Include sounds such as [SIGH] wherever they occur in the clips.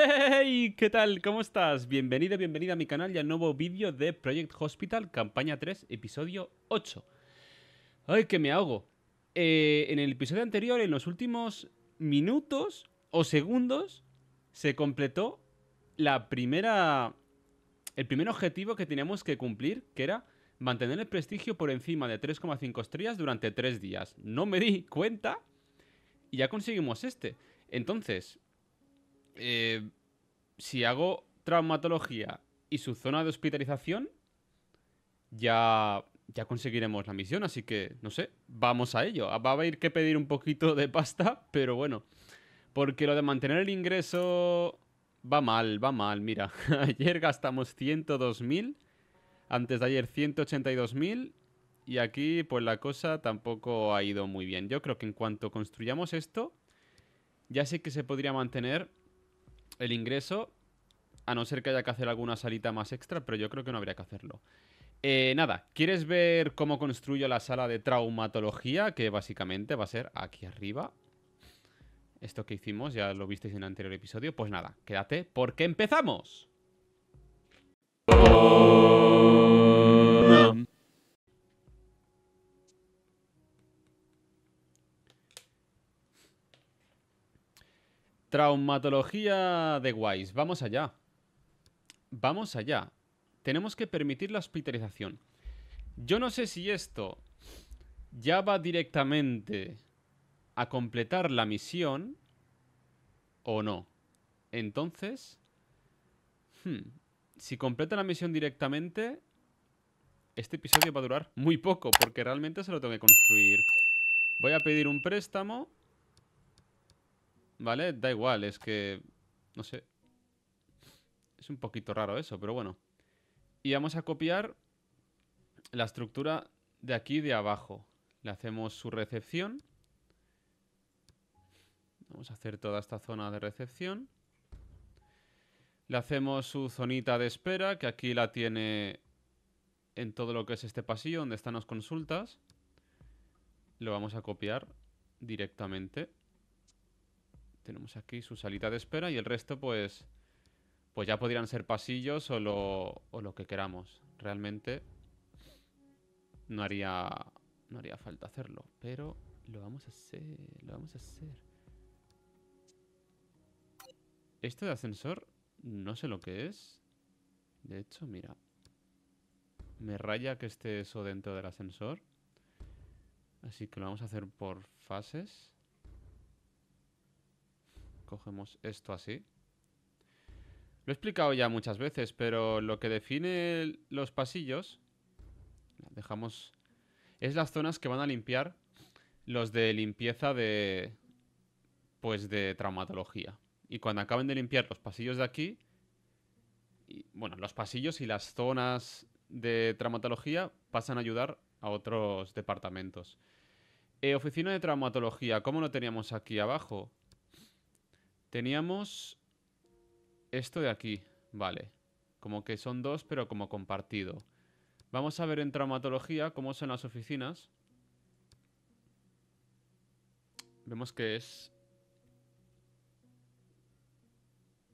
¡Hey! ¿Qué tal? ¿Cómo estás? Bienvenido, bienvenida a mi canal y al nuevo vídeo de Project Hospital, campaña 3, episodio 8. ¡Ay, que me ahogo! Eh, en el episodio anterior, en los últimos minutos o segundos, se completó la primera... El primer objetivo que teníamos que cumplir, que era mantener el prestigio por encima de 3,5 estrellas durante 3 días. No me di cuenta y ya conseguimos este. Entonces, eh, si hago traumatología y su zona de hospitalización, ya, ya conseguiremos la misión. Así que, no sé, vamos a ello. Va a haber que pedir un poquito de pasta, pero bueno. Porque lo de mantener el ingreso va mal, va mal. Mira, [LAUGHS] ayer gastamos 102.000, antes de ayer 182.000. Y aquí, pues la cosa tampoco ha ido muy bien. Yo creo que en cuanto construyamos esto, ya sé que se podría mantener el ingreso, a no ser que haya que hacer alguna salita más extra, pero yo creo que no habría que hacerlo. Eh, nada, ¿quieres ver cómo construyo la sala de traumatología? Que básicamente va a ser aquí arriba. Esto que hicimos, ya lo visteis en el anterior episodio. Pues nada, quédate porque empezamos. Traumatología de Wise. Vamos allá. Vamos allá. Tenemos que permitir la hospitalización. Yo no sé si esto ya va directamente a completar la misión o no. Entonces, hmm, si completa la misión directamente, este episodio va a durar muy poco porque realmente se lo tengo que construir. Voy a pedir un préstamo ¿Vale? Da igual, es que... No sé. Es un poquito raro eso, pero bueno. Y vamos a copiar la estructura de aquí de abajo. Le hacemos su recepción. Vamos a hacer toda esta zona de recepción. Le hacemos su zonita de espera, que aquí la tiene en todo lo que es este pasillo, donde están las consultas. Lo vamos a copiar directamente. Tenemos aquí su salita de espera y el resto pues, pues ya podrían ser pasillos o lo, o lo que queramos. Realmente no haría, no haría falta hacerlo, pero lo vamos a hacer, lo vamos a hacer. Esto de ascensor no sé lo que es. De hecho, mira. Me raya que esté eso dentro del ascensor. Así que lo vamos a hacer por fases. Cogemos esto así. Lo he explicado ya muchas veces, pero lo que define los pasillos... Dejamos... Es las zonas que van a limpiar los de limpieza de... Pues de traumatología. Y cuando acaben de limpiar los pasillos de aquí... bueno, los pasillos y las zonas de traumatología pasan a ayudar a otros departamentos. Eh, oficina de traumatología, ¿cómo lo teníamos aquí abajo? Teníamos esto de aquí, vale. Como que son dos, pero como compartido. Vamos a ver en traumatología cómo son las oficinas. Vemos que es...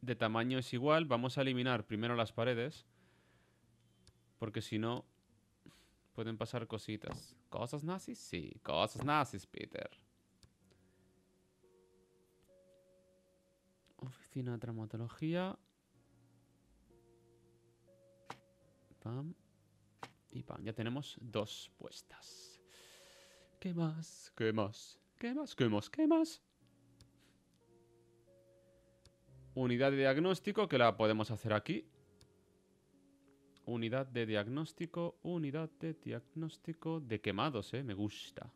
De tamaño es igual. Vamos a eliminar primero las paredes. Porque si no... Pueden pasar cositas. ¿Cosas nazis? Sí, cosas nazis, Peter. Oficina de traumatología. Pam. Y pam. Ya tenemos dos puestas. ¿Qué más? ¿Qué más? ¿Qué más? ¿Qué más? ¿Qué más? Unidad de diagnóstico que la podemos hacer aquí. Unidad de diagnóstico, unidad de diagnóstico de quemados, eh, me gusta.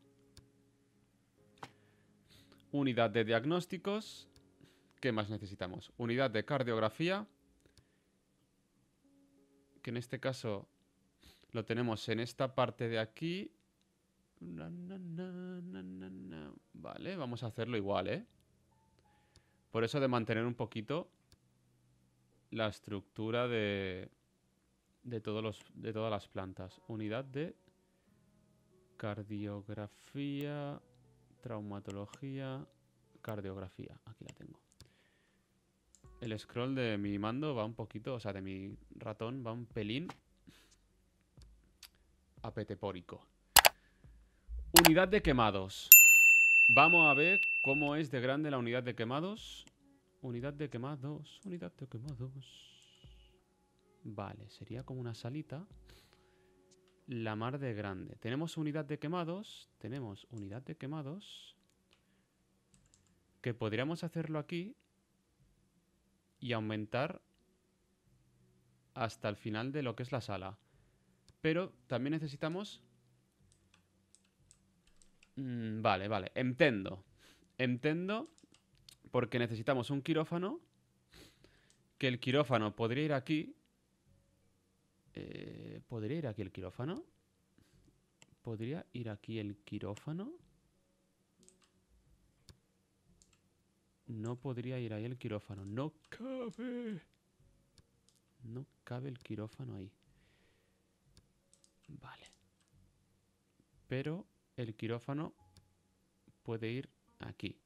Unidad de diagnósticos, ¿Qué más necesitamos? Unidad de cardiografía. Que en este caso lo tenemos en esta parte de aquí. Vale, vamos a hacerlo igual, ¿eh? Por eso de mantener un poquito la estructura de, de, todos los, de todas las plantas. Unidad de cardiografía, traumatología, cardiografía. Aquí la tengo. El scroll de mi mando va un poquito, o sea, de mi ratón va un pelín apetepórico. Unidad de quemados. Vamos a ver cómo es de grande la unidad de quemados. Unidad de quemados, unidad de quemados. Vale, sería como una salita. La mar de grande. Tenemos unidad de quemados. Tenemos unidad de quemados. Que podríamos hacerlo aquí y aumentar hasta el final de lo que es la sala. Pero también necesitamos... Mm, vale, vale, entendo. entiendo porque necesitamos un quirófano. Que el quirófano podría ir aquí. Eh, ¿Podría ir aquí el quirófano? ¿Podría ir aquí el quirófano? No podría ir ahí el quirófano. ¡No cabe! No cabe el quirófano ahí. Vale. Pero el quirófano puede ir aquí.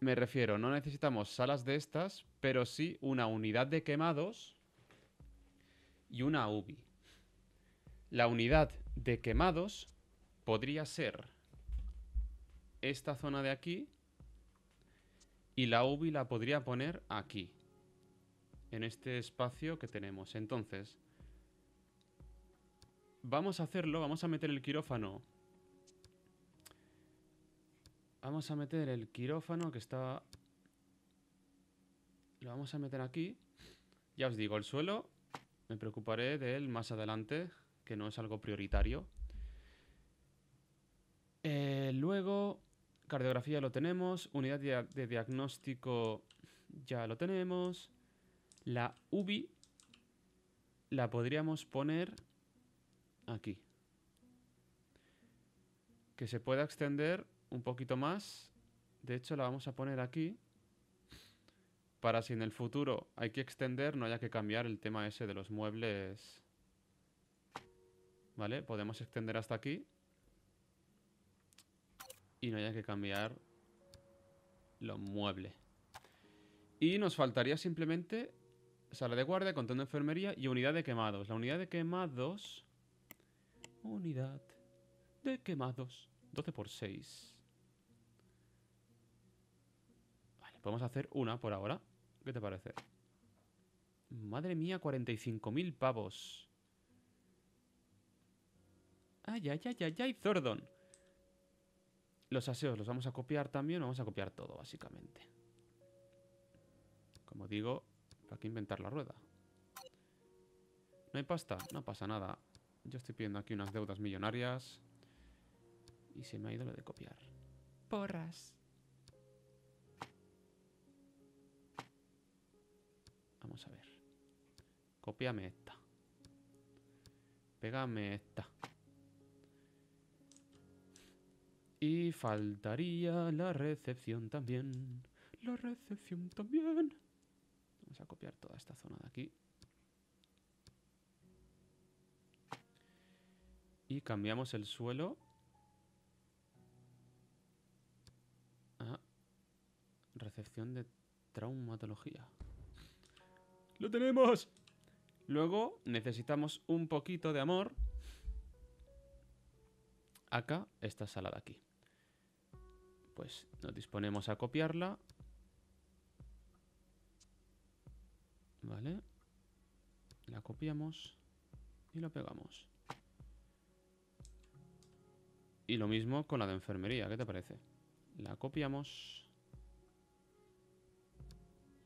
Me refiero, no necesitamos salas de estas, pero sí una unidad de quemados y una UBI. La unidad de quemados podría ser esta zona de aquí y la UBI la podría poner aquí, en este espacio que tenemos. Entonces, vamos a hacerlo, vamos a meter el quirófano. Vamos a meter el quirófano que está... Lo vamos a meter aquí. Ya os digo, el suelo me preocuparé de él más adelante, que no es algo prioritario. Eh, luego Cardiografía lo tenemos. Unidad de diagnóstico ya lo tenemos. La UBI la podríamos poner aquí. Que se pueda extender un poquito más. De hecho, la vamos a poner aquí. Para si en el futuro hay que extender, no haya que cambiar el tema ese de los muebles. ¿Vale? Podemos extender hasta aquí y no haya que cambiar los muebles. Y nos faltaría simplemente sala de guardia, contando de enfermería y unidad de quemados. La unidad de quemados... Unidad de quemados. 12 por 6. Vale, podemos hacer una por ahora. ¿Qué te parece? Madre mía, 45.000 pavos. Ay, ay, ay, ay, ay, Zordon. Los aseos los vamos a copiar también, vamos a copiar todo básicamente. Como digo, ¿para qué inventar la rueda? ¿No hay pasta? No pasa nada. Yo estoy pidiendo aquí unas deudas millonarias. Y se me ha ido lo de copiar. Porras. Vamos a ver. Copiame esta. Pégame esta. Y faltaría la recepción también. La recepción también. Vamos a copiar toda esta zona de aquí. Y cambiamos el suelo. A recepción de traumatología. ¡Lo tenemos! Luego necesitamos un poquito de amor. Acá, esta sala de aquí pues nos disponemos a copiarla. Vale. La copiamos y la pegamos. Y lo mismo con la de enfermería, ¿qué te parece? La copiamos.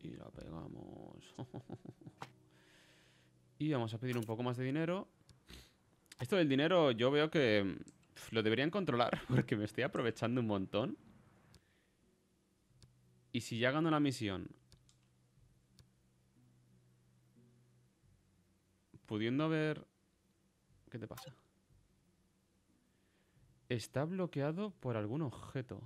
Y la pegamos. [LAUGHS] y vamos a pedir un poco más de dinero. Esto del dinero yo veo que lo deberían controlar [LAUGHS] porque me estoy aprovechando un montón. Y si ya gano la misión, pudiendo ver ¿Qué te pasa? Está bloqueado por algún objeto.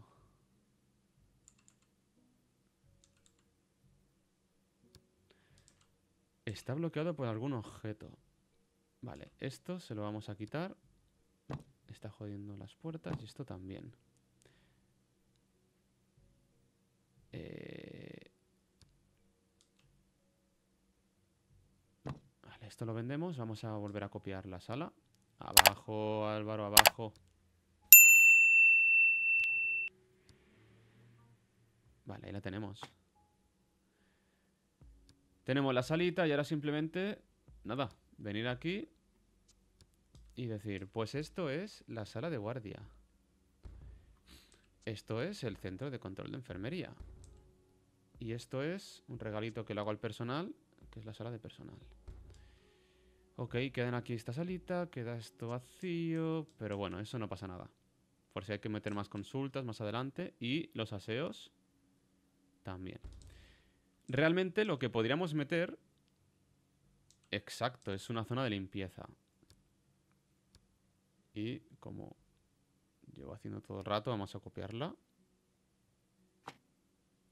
Está bloqueado por algún objeto. Vale, esto se lo vamos a quitar. Está jodiendo las puertas y esto también. Eh, vale, esto lo vendemos. Vamos a volver a copiar la sala. Abajo, Álvaro, abajo. Vale, ahí la tenemos. Tenemos la salita y ahora simplemente, nada, venir aquí y decir, pues esto es la sala de guardia. Esto es el centro de control de enfermería. Y esto es un regalito que le hago al personal, que es la sala de personal. Ok, quedan aquí esta salita, queda esto vacío, pero bueno, eso no pasa nada. Por si hay que meter más consultas más adelante y los aseos también. Realmente lo que podríamos meter... Exacto, es una zona de limpieza. Y como llevo haciendo todo el rato, vamos a copiarla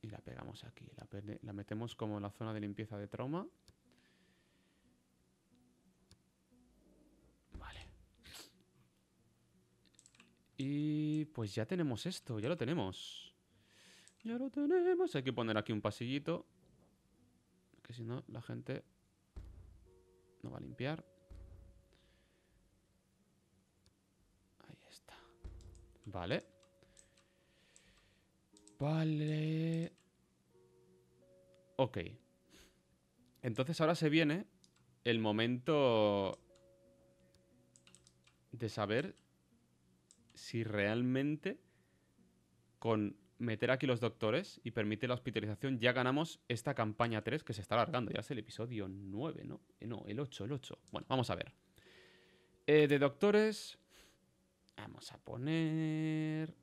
y la pegamos aquí. La, metemos como en la zona de limpieza de trauma. Vale. Y pues ya tenemos esto, ya lo tenemos. Ya lo tenemos. Hay que poner aquí un pasillito. Que si no, la gente no va a limpiar. Ahí está. Vale. Vale. Ok. Entonces ahora se viene el momento de saber si realmente con meter aquí los doctores y permitir la hospitalización ya ganamos esta campaña 3 que se está alargando. Ya es el episodio 9, ¿no? Eh, no, el 8, el 8. Bueno, vamos a ver. Eh, de doctores... Vamos a poner...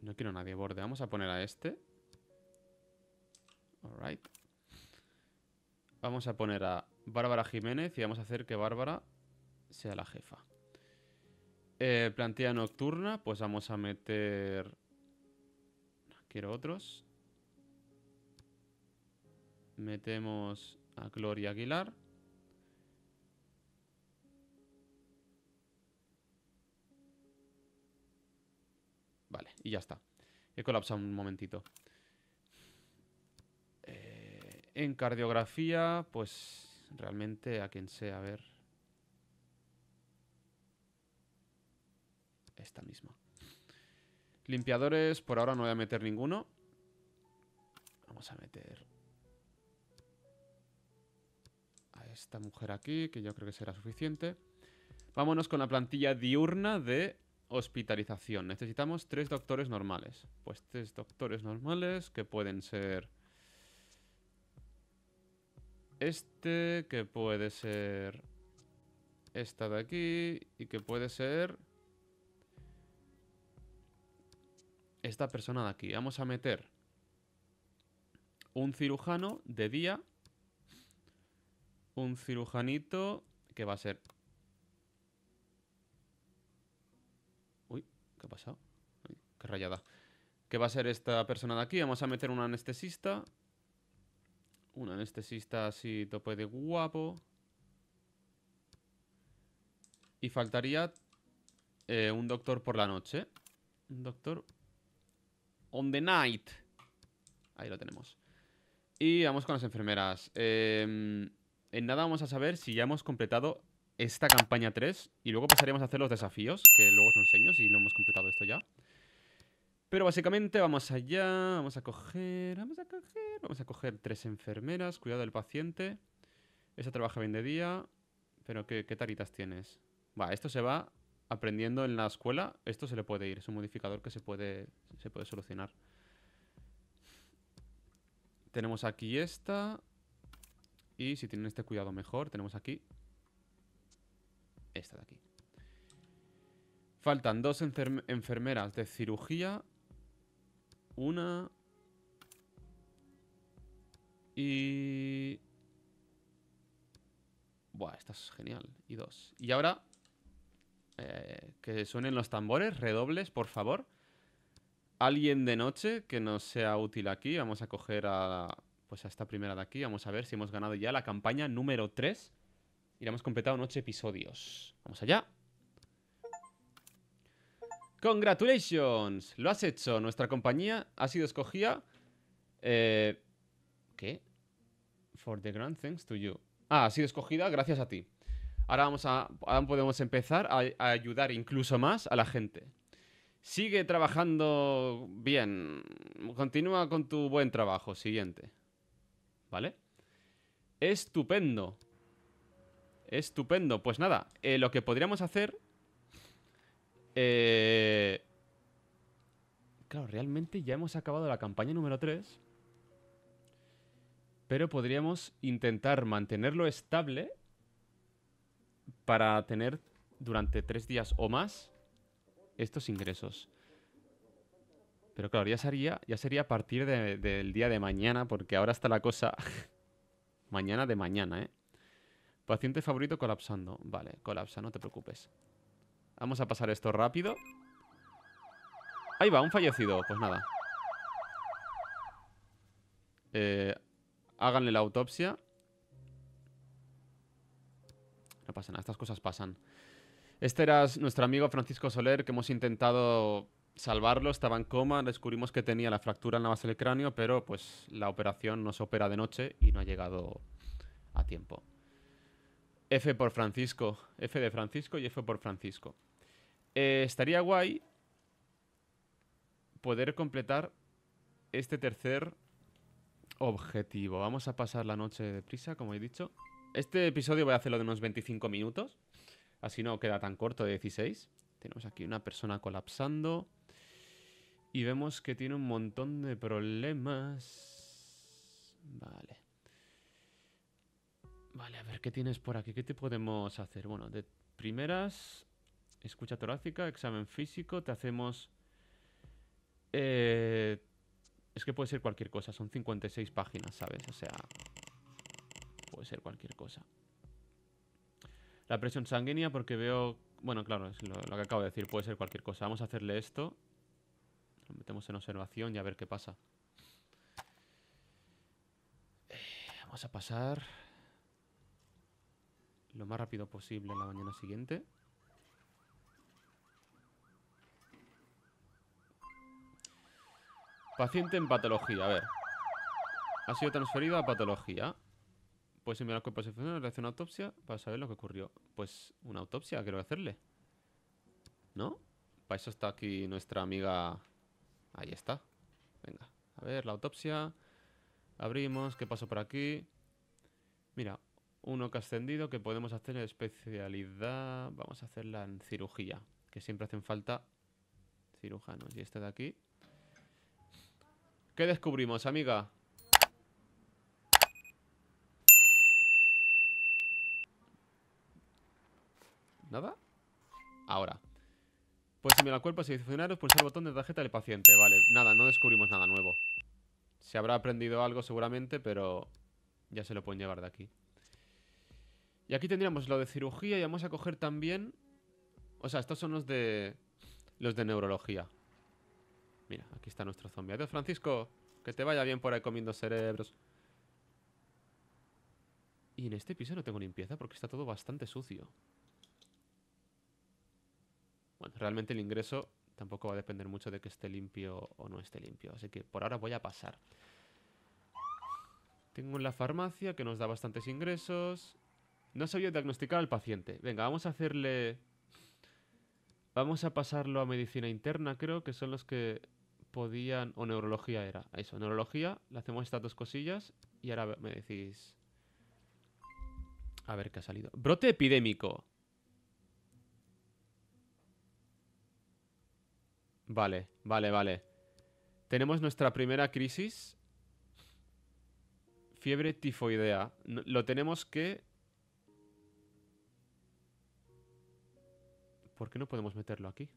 No quiero nadie borde. Vamos a poner a este. Alright. Vamos a poner a Bárbara Jiménez y vamos a hacer que Bárbara sea la jefa. Eh, plantilla nocturna, pues vamos a meter... Quiero otros. Metemos a Gloria Aguilar. Vale, y ya está. He colapsado un momentito. Eh, en cardiografía, pues realmente a quien sea, a ver. Esta misma. Limpiadores, por ahora no voy a meter ninguno. Vamos a meter a esta mujer aquí, que yo creo que será suficiente. Vámonos con la plantilla diurna de hospitalización. Necesitamos tres doctores normales. Pues tres doctores normales que pueden ser... Este, que puede ser... Esta de aquí y que puede ser... Esta persona de aquí. Vamos a meter un cirujano de día. Un cirujanito que va a ser pasado? qué rayada. ¿Qué va a ser esta persona de aquí? Vamos a meter un anestesista. Un anestesista así tope de guapo. Y faltaría eh, un doctor por la noche. Un doctor on the night. Ahí lo tenemos. Y vamos con las enfermeras. Em, en nada vamos a saber si ya hemos completado esta campaña 3 y luego pasaremos a hacer los desafíos, que luego os lo enseño si lo hemos completado esto ya. Pero básicamente vamos allá, vamos a coger, vamos a coger, vamos a coger tres enfermeras, cuidado del paciente. Esa trabaja bien de día, pero ¿qué, qué taritas tienes? Va, esto se va aprendiendo en la escuela, esto se le puede ir, es un modificador que se puede, se puede solucionar. Tenemos aquí esta, y si tienen este cuidado mejor, tenemos aquí esta de aquí. Faltan dos enfermeras de cirugía. Una. Y... Buah, esta es genial. Y dos. Y ahora... Eh, que suenen los tambores, redobles, por favor. Alguien de noche que nos sea útil aquí. Vamos a coger a... Pues a esta primera de aquí. Vamos a ver si hemos ganado ya la campaña número 3. Y hemos completado en 8 episodios. Vamos allá. ¡Congratulations! Lo has hecho. Nuestra compañía ha sido escogida... Eh, ¿Qué? For the grand thanks to you. Ah, ha sido escogida gracias a ti. Ahora, vamos a, podemos empezar a ayudar incluso más a la gente. Sigue trabajando bien. Continúa con tu buen trabajo. Siguiente. ¿Vale? Estupendo. Estupendo. Pues nada, eh, lo que podríamos hacer... Eh, claro, realmente ya hemos acabado la campaña número 3. Pero podríamos intentar mantenerlo estable para tener durante tres días o más estos ingresos. Pero claro, ya sería, ya sería a partir del día de mañana, porque ahora está la cosa... [LAUGHS] mañana de mañana, ¿eh? Paciente favorito colapsando. Vale, colapsa, no te preocupes. Vamos a pasar esto rápido. Ahí va, un fallecido. Pues nada. Eh, háganle la autopsia. No pasa nada, estas cosas pasan. Este era nuestro amigo Francisco Soler, que hemos intentado salvarlo. Estaba en coma, descubrimos que tenía la fractura en la base del cráneo, pero pues la operación nos opera de noche y no ha llegado a tiempo. F por Francisco. F de Francisco y F por Francisco. Eh, estaría guay poder completar este tercer objetivo. Vamos a pasar la noche deprisa, como he dicho. Este episodio voy a hacerlo de unos 25 minutos. Así no queda tan corto de 16. Tenemos aquí una persona colapsando. Y vemos que tiene un montón de problemas. Vale. Vale, a ver, ¿qué tienes por aquí? ¿Qué te podemos hacer? Bueno, de primeras, escucha torácica, examen físico, te hacemos... Eh, es que puede ser cualquier cosa, son 56 páginas, ¿sabes? O sea, puede ser cualquier cosa. La presión sanguínea, porque veo... Bueno, claro, es lo, que acabo de decir, puede ser cualquier cosa. Vamos a hacerle esto. Lo metemos en observación y a ver qué pasa. Eh, vamos a pasar lo más rápido posible en la mañana siguiente. Paciente en patología, a ver. Ha sido transferido a patología. Puedes enviar los cuerpos Le hace una autopsia para saber lo que ocurrió. Pues una autopsia, quiero hacerle. ¿No? Para eso está aquí nuestra amiga. Ahí está. Venga, a ver, la autopsia. Abrimos, ¿qué pasó por aquí? Mira, uno que ha ascendido que podemos hacer en especialidad. Vamos a hacerla en cirugía, que siempre hacen falta cirujanos. Y este de aquí. ¿Qué descubrimos, amiga? ¿Nada? Ahora. Pues me al cuerpo a seleccionar pulsar el botón de tarjeta del paciente. Vale, nada, no descubrimos nada nuevo. Se habrá aprendido algo seguramente, pero ya se lo pueden llevar de aquí. Y aquí tendríamos lo de cirugía y vamos a coger también... O sea, estos son los de... Los de neurología. Mira, aquí está nuestro zombie. Adiós, Francisco. Que te vaya bien por ahí comiendo cerebros. Y en este piso no tengo limpieza porque está todo bastante sucio. Bueno, realmente el ingreso tampoco va a depender mucho de que esté limpio o no esté limpio. Así que por ahora voy a pasar. Tengo la farmacia que nos da bastantes ingresos. No sabía diagnosticar al paciente. Venga, vamos a hacerle... Vamos a pasarlo a medicina interna, creo, que son los que podían... O neurología era. Eso, neurología. Le hacemos estas dos cosillas y ahora me decís... A ver qué ha salido. Brote epidémico. Vale, vale, vale. Tenemos nuestra primera crisis. Fiebre tifoidea. Lo tenemos que ¿Por qué no podemos meterlo aquí?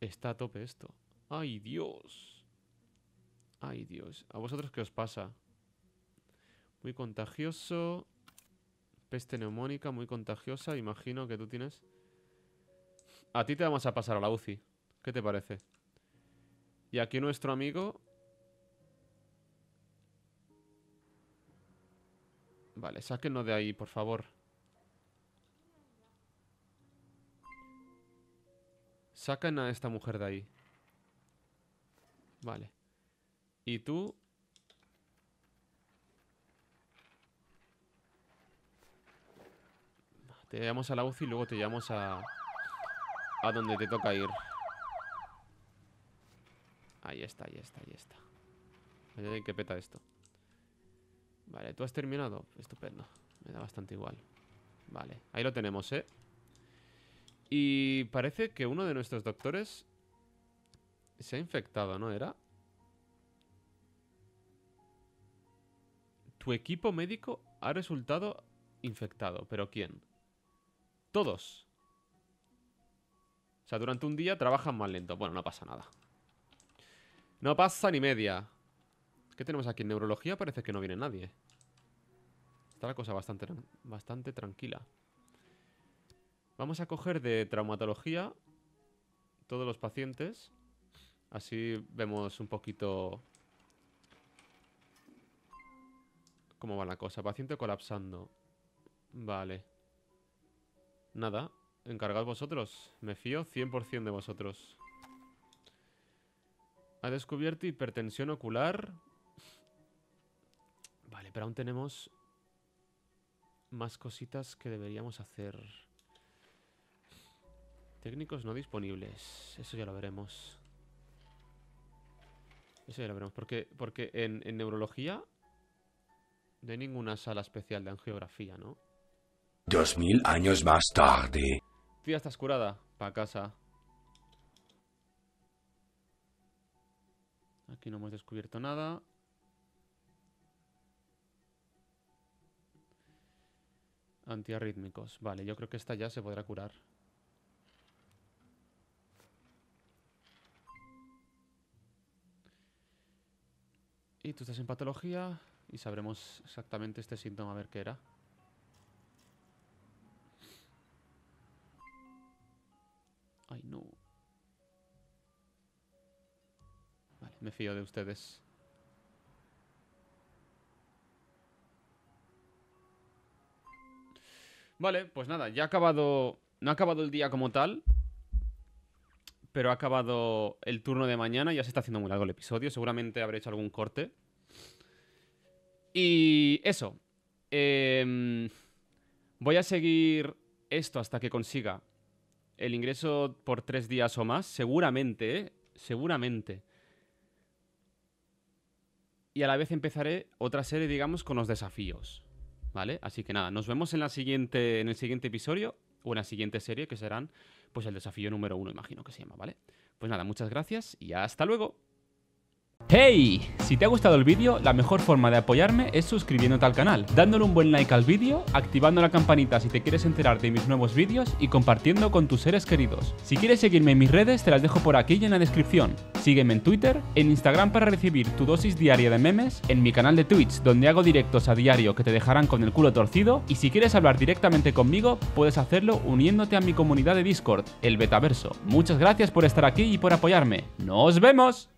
Está a tope esto. ¡Ay, Dios! ¡Ay, Dios! ¿A vosotros qué os pasa? Muy contagioso. Peste neumónica, muy contagiosa. Imagino que tú tienes... A ti te vamos a pasar a la UCI. ¿Qué te parece? Y aquí nuestro amigo Vale, sáquenlo de ahí, por favor. Sacan a esta mujer de ahí. Vale. Y tú... Te llevamos a la UCI y luego te llevamos a... A donde te toca ir. Ahí está, ahí está, ahí está. que peta esto. Vale, ¿tú has terminado? Estupendo. Me da bastante igual. Vale, ahí lo tenemos, ¿eh? Y parece que uno de nuestros doctores se ha infectado, ¿no era? Tu equipo médico ha resultado infectado. ¿Pero quién? Todos. O sea, durante un día trabajan más lento. Bueno, no pasa nada. No pasa ni media. ¿Qué tenemos aquí? En neurología parece que no viene nadie. Está la cosa bastante, bastante tranquila. Vamos a coger de traumatología todos los pacientes. Así vemos un poquito cómo va la cosa. Paciente colapsando. Vale. Nada. Encargad vosotros. Me fío 100% de vosotros. Ha descubierto hipertensión ocular aún tenemos más cositas que deberíamos hacer. Técnicos no disponibles. Eso ya lo veremos. Eso ya lo veremos. Porque, porque en, neurología no hay ninguna sala especial de angiografía, ¿no? Dos mil años más tarde. Tía, estás curada. Pa' casa. Aquí no hemos descubierto nada. Antiarrítmicos. Vale, yo creo que esta ya se podrá curar. Y tú estás en patología y sabremos exactamente este síntoma, a ver qué era. Ay, no. Vale, me fío de ustedes. Vale, pues nada, ya ha acabado... No ha acabado el día como tal, pero ha acabado el turno de mañana. Ya se está haciendo muy largo el episodio. Seguramente habré hecho algún corte. Y eso. Em, voy a seguir esto hasta que consiga el ingreso por tres días o más. Seguramente, ¿eh? Seguramente. Y a la vez empezaré otra serie, digamos, con los desafíos. ¿vale? Así que nada, nos vemos en, la siguiente, en el siguiente episodio o en la siguiente serie que serán pues el desafío número uno, imagino que se llama, ¿vale? Pues nada, muchas gracias y hasta luego. ¡Hey! Si te ha gustado el vídeo, la mejor forma de apoyarme es suscribiéndote al canal, dándole un buen like al vídeo, activando la campanita si te quieres enterar de mis nuevos vídeos y compartiendo con tus seres queridos. Si quieres seguirme en mis redes, te las dejo por aquí y en la descripción. Sígueme en Twitter, en Instagram para recibir tu dosis diaria de memes, en mi canal de Twitch donde hago directos a diario que te dejarán con el culo torcido y si quieres hablar directamente conmigo, puedes hacerlo uniéndote a mi comunidad de Discord, el Betaverso. Muchas gracias por estar aquí y por apoyarme. ¡Nos vemos!